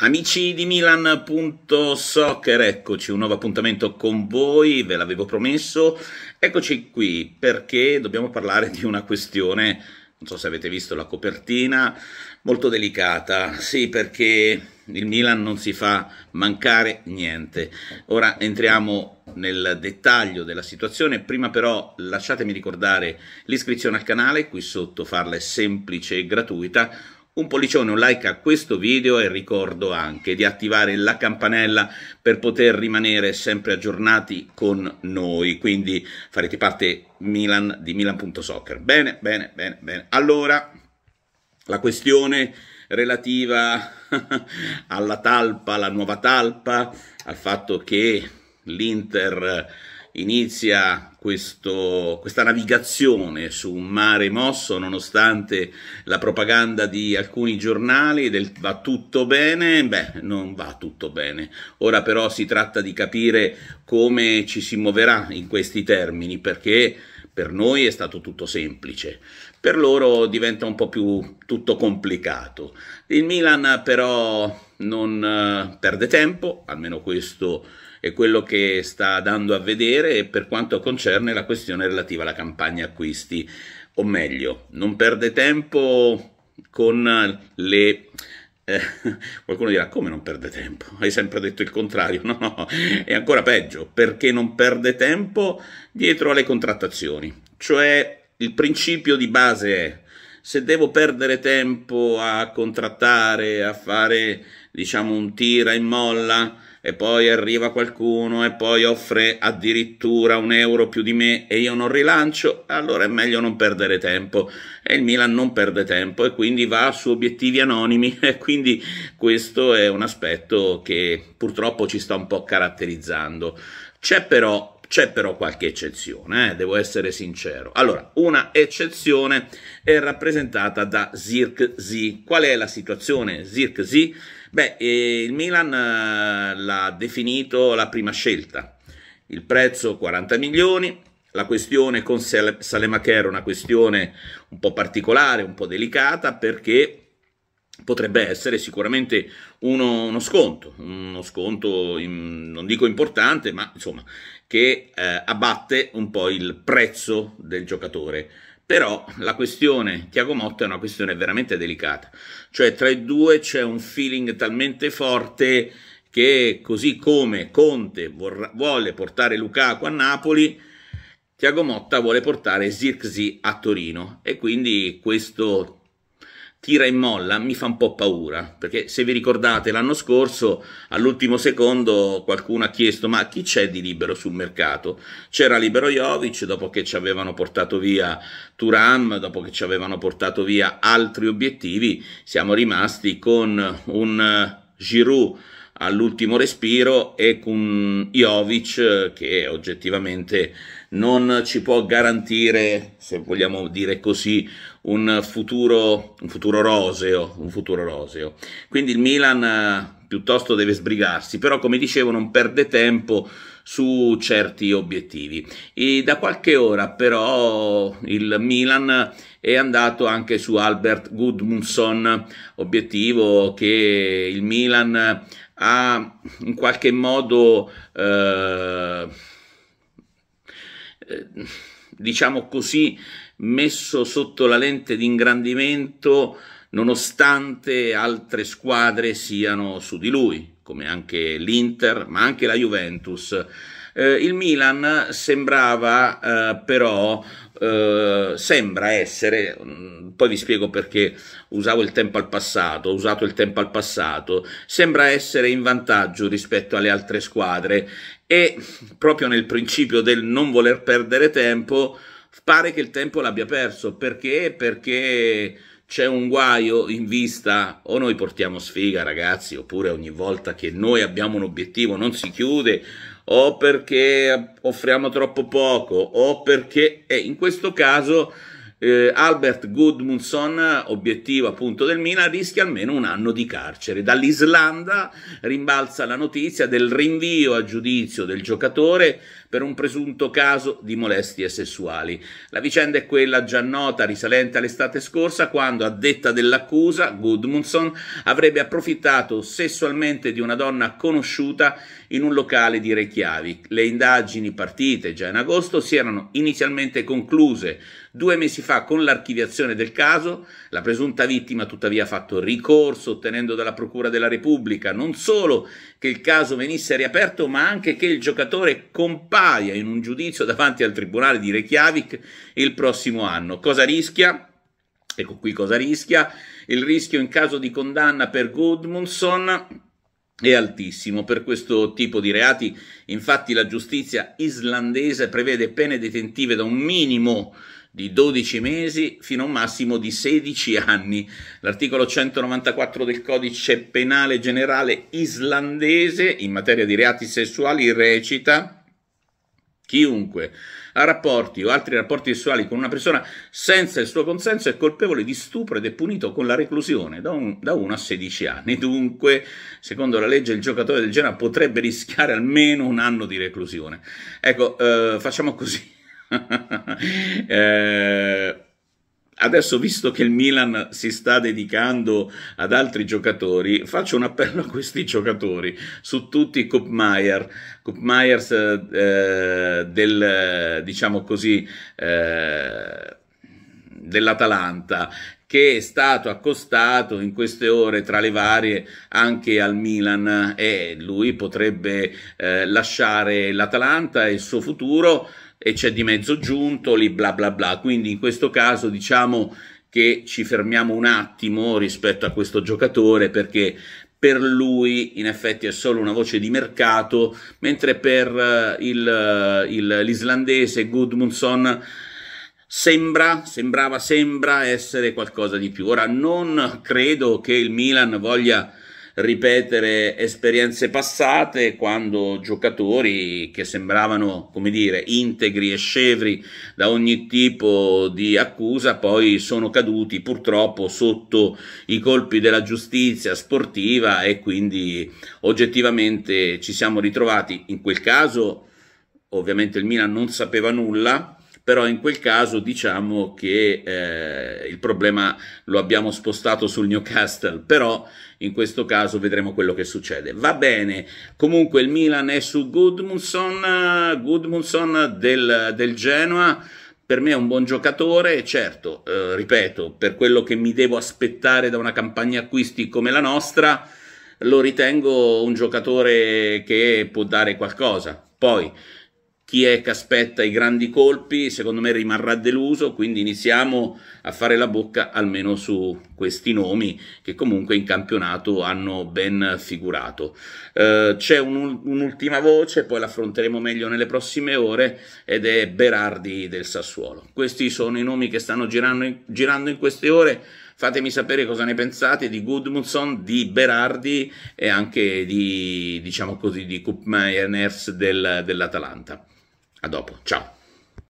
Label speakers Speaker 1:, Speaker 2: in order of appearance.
Speaker 1: Amici di Milan.soccer, eccoci, un nuovo appuntamento con voi, ve l'avevo promesso. Eccoci qui perché dobbiamo parlare di una questione, non so se avete visto la copertina, molto delicata. Sì, perché il Milan non si fa mancare niente. Ora entriamo nel dettaglio della situazione, prima però lasciatemi ricordare l'iscrizione al canale, qui sotto farla è semplice e gratuita un pollicione, un like a questo video e ricordo anche di attivare la campanella per poter rimanere sempre aggiornati con noi, quindi farete parte Milan di Milan.soccer. Bene, bene, bene, bene. Allora, la questione relativa alla talpa, alla nuova talpa, al fatto che l'Inter inizia questo, questa navigazione su un mare mosso, nonostante la propaganda di alcuni giornali del va tutto bene, beh, non va tutto bene. Ora però si tratta di capire come ci si muoverà in questi termini, perché per noi è stato tutto semplice, per loro diventa un po' più tutto complicato. Il Milan però non eh, perde tempo, almeno questo è quello che sta dando a vedere per quanto concerne la questione relativa alla campagna acquisti, o meglio, non perde tempo con le... Eh, qualcuno dirà come non perde tempo? Hai sempre detto il contrario, no, no, è ancora peggio, perché non perde tempo dietro alle contrattazioni, cioè il principio di base è se devo perdere tempo a contrattare, a fare diciamo un tira e molla e poi arriva qualcuno e poi offre addirittura un euro più di me e io non rilancio, allora è meglio non perdere tempo e il Milan non perde tempo e quindi va su obiettivi anonimi e quindi questo è un aspetto che purtroppo ci sta un po' caratterizzando. C'è però c'è però qualche eccezione, eh? devo essere sincero. Allora, una eccezione è rappresentata da Zirkzee. Qual è la situazione Zirkzee? Beh, eh, il Milan eh, l'ha definito la prima scelta. Il prezzo 40 milioni, la questione con Salemacher è una questione un po' particolare, un po' delicata perché potrebbe essere sicuramente uno, uno sconto, uno sconto in, non dico importante, ma insomma che eh, abbatte un po' il prezzo del giocatore. Però la questione Tiago Motta è una questione veramente delicata, cioè tra i due c'è un feeling talmente forte che così come Conte vorrà, vuole portare Lukaku a Napoli, Tiago Motta vuole portare Zirxi a Torino e quindi questo tira e molla mi fa un po' paura, perché se vi ricordate l'anno scorso all'ultimo secondo qualcuno ha chiesto ma chi c'è di libero sul mercato? C'era libero Jovic dopo che ci avevano portato via Turam, dopo che ci avevano portato via altri obiettivi, siamo rimasti con un Giroud all'ultimo respiro e con Jovic che oggettivamente non ci può garantire, se vogliamo dire così, un futuro, un futuro roseo, un futuro roseo. Quindi il Milan eh, piuttosto deve sbrigarsi, però come dicevo non perde tempo su certi obiettivi. E da qualche ora però il Milan è andato anche su Albert Gudmundsson, obiettivo che il Milan ha in qualche modo eh, eh, diciamo così, messo sotto la lente di ingrandimento nonostante altre squadre siano su di lui, come anche l'Inter, ma anche la Juventus eh, il Milan sembrava eh, però, eh, sembra essere, mm, poi vi spiego perché usavo il tempo al passato, ho usato il tempo al passato, sembra essere in vantaggio rispetto alle altre squadre e proprio nel principio del non voler perdere tempo pare che il tempo l'abbia perso perché? Perché c'è un guaio in vista o noi portiamo sfiga ragazzi oppure ogni volta che noi abbiamo un obiettivo non si chiude o perché offriamo troppo poco, o perché... Eh, in questo caso eh, Albert Gudmundsson, obiettivo appunto del Milan, rischia almeno un anno di carcere. Dall'Islanda rimbalza la notizia del rinvio a giudizio del giocatore per un presunto caso di molestie sessuali. La vicenda è quella già nota, risalente all'estate scorsa, quando, a detta dell'accusa, Gudmundsson avrebbe approfittato sessualmente di una donna conosciuta in un locale di Reykjavik. Le indagini partite già in agosto si erano inizialmente concluse due mesi fa con l'archiviazione del caso. La presunta vittima tuttavia ha fatto ricorso ottenendo dalla Procura della Repubblica non solo che il caso venisse riaperto ma anche che il giocatore compare Paia in un giudizio davanti al tribunale di Reykjavik il prossimo anno. Cosa rischia? Ecco qui cosa rischia. Il rischio in caso di condanna per Gudmundsson è altissimo. Per questo tipo di reati, infatti, la giustizia islandese prevede pene detentive da un minimo di 12 mesi fino a un massimo di 16 anni. L'articolo 194 del codice penale generale islandese in materia di reati sessuali recita Chiunque ha rapporti o altri rapporti sessuali con una persona senza il suo consenso è colpevole di stupro ed è punito con la reclusione da, 1 a 16 anni. Dunque, secondo la legge, il giocatore del genere potrebbe rischiare almeno un anno di reclusione. Ecco, eh, facciamo così. eh, Adesso, visto che il Milan si sta dedicando ad altri giocatori, faccio un appello a questi giocatori, su tutti Koopmeier, Koopmeier eh, eh, del, diciamo così, eh, dell'Atalanta, che è stato accostato in queste ore tra le varie anche al Milan e lui potrebbe eh, lasciare l'Atalanta e il suo futuro e c'è di mezzo Giuntoli, bla bla bla. Quindi in questo caso diciamo che ci fermiamo un attimo rispetto a questo giocatore perché per lui in effetti è solo una voce di mercato, mentre per eh, il, eh, il, l'islandese Gudmundsson sembra, sembrava, sembra essere qualcosa di più. Ora non credo che il Milan voglia ripetere esperienze passate quando giocatori che sembravano, come dire, integri e scevri da ogni tipo di accusa, poi sono caduti purtroppo sotto i colpi della giustizia sportiva e quindi oggettivamente ci siamo ritrovati in quel caso ovviamente il Milan non sapeva nulla però in quel caso diciamo che eh, il problema lo abbiamo spostato sul Newcastle, però in questo caso vedremo quello che succede. Va bene, comunque il Milan è su Gudmundsson, Gudmundsson del, del Genoa, per me è un buon giocatore, certo, eh, ripeto, per quello che mi devo aspettare da una campagna acquisti come la nostra, lo ritengo un giocatore che può dare qualcosa. Poi chi è che aspetta i grandi colpi secondo me rimarrà deluso, quindi iniziamo a fare la bocca almeno su questi nomi che comunque in campionato hanno ben figurato. Eh, c'è un, un'ultima voce, poi l'affronteremo meglio nelle prossime ore, ed è Berardi del Sassuolo. Questi sono i nomi che stanno girando in, girando in queste ore. Fatemi sapere cosa ne pensate di Gudmundsson, di Berardi e anche di, diciamo così, di Koopmeiners del, dell'Atalanta. A dopo, ciao.